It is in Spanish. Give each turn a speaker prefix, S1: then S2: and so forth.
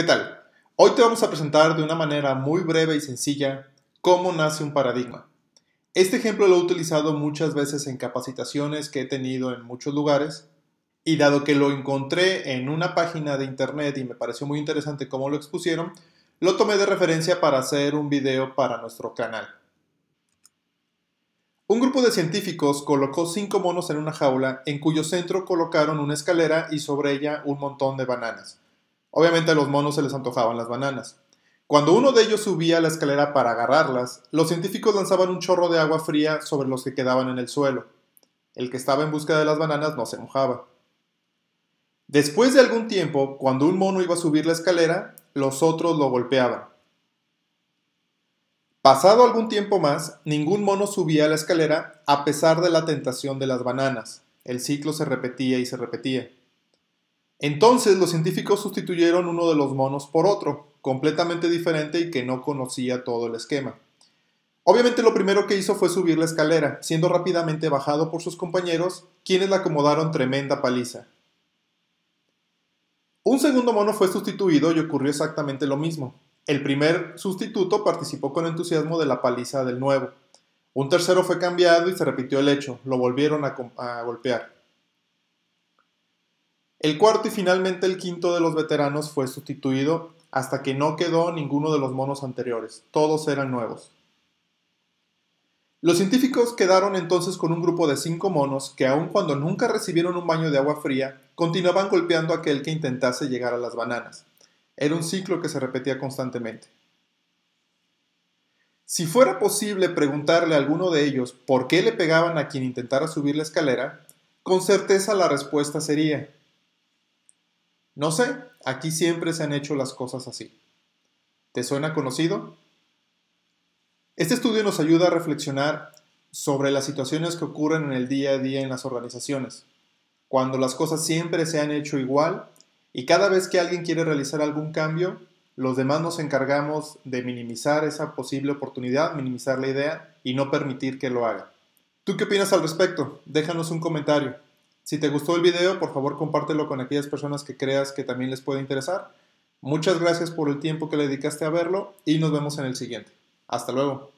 S1: ¿Qué tal? Hoy te vamos a presentar de una manera muy breve y sencilla cómo nace un paradigma. Este ejemplo lo he utilizado muchas veces en capacitaciones que he tenido en muchos lugares y dado que lo encontré en una página de internet y me pareció muy interesante cómo lo expusieron, lo tomé de referencia para hacer un video para nuestro canal. Un grupo de científicos colocó cinco monos en una jaula en cuyo centro colocaron una escalera y sobre ella un montón de bananas. Obviamente a los monos se les antojaban las bananas. Cuando uno de ellos subía a la escalera para agarrarlas, los científicos lanzaban un chorro de agua fría sobre los que quedaban en el suelo. El que estaba en busca de las bananas no se mojaba. Después de algún tiempo, cuando un mono iba a subir la escalera, los otros lo golpeaban. Pasado algún tiempo más, ningún mono subía a la escalera a pesar de la tentación de las bananas. El ciclo se repetía y se repetía. Entonces los científicos sustituyeron uno de los monos por otro, completamente diferente y que no conocía todo el esquema. Obviamente lo primero que hizo fue subir la escalera, siendo rápidamente bajado por sus compañeros, quienes le acomodaron tremenda paliza. Un segundo mono fue sustituido y ocurrió exactamente lo mismo. El primer sustituto participó con entusiasmo de la paliza del nuevo. Un tercero fue cambiado y se repitió el hecho, lo volvieron a, golpear. El cuarto y finalmente el quinto de los veteranos fue sustituido hasta que no quedó ninguno de los monos anteriores, todos eran nuevos. Los científicos quedaron entonces con un grupo de cinco monos que aun cuando nunca recibieron un baño de agua fría, continuaban golpeando a aquel que intentase llegar a las bananas. Era un ciclo que se repetía constantemente. Si fuera posible preguntarle a alguno de ellos por qué le pegaban a quien intentara subir la escalera, con certeza la respuesta sería, no sé, aquí siempre se han hecho las cosas así. ¿Te suena conocido? Este estudio nos ayuda a reflexionar sobre las situaciones que ocurren en el día a día en las organizaciones, cuando las cosas siempre se han hecho igual y cada vez que alguien quiere realizar algún cambio, los demás nos encargamos de minimizar esa posible oportunidad, minimizar la idea y no permitir que lo haga. ¿Tú qué opinas al respecto? Déjanos un comentario. Si te gustó el video, por favor compártelo con aquellas personas que creas que también les puede interesar. Muchas gracias por el tiempo que le dedicaste a verlo y nos vemos en el siguiente. Hasta luego.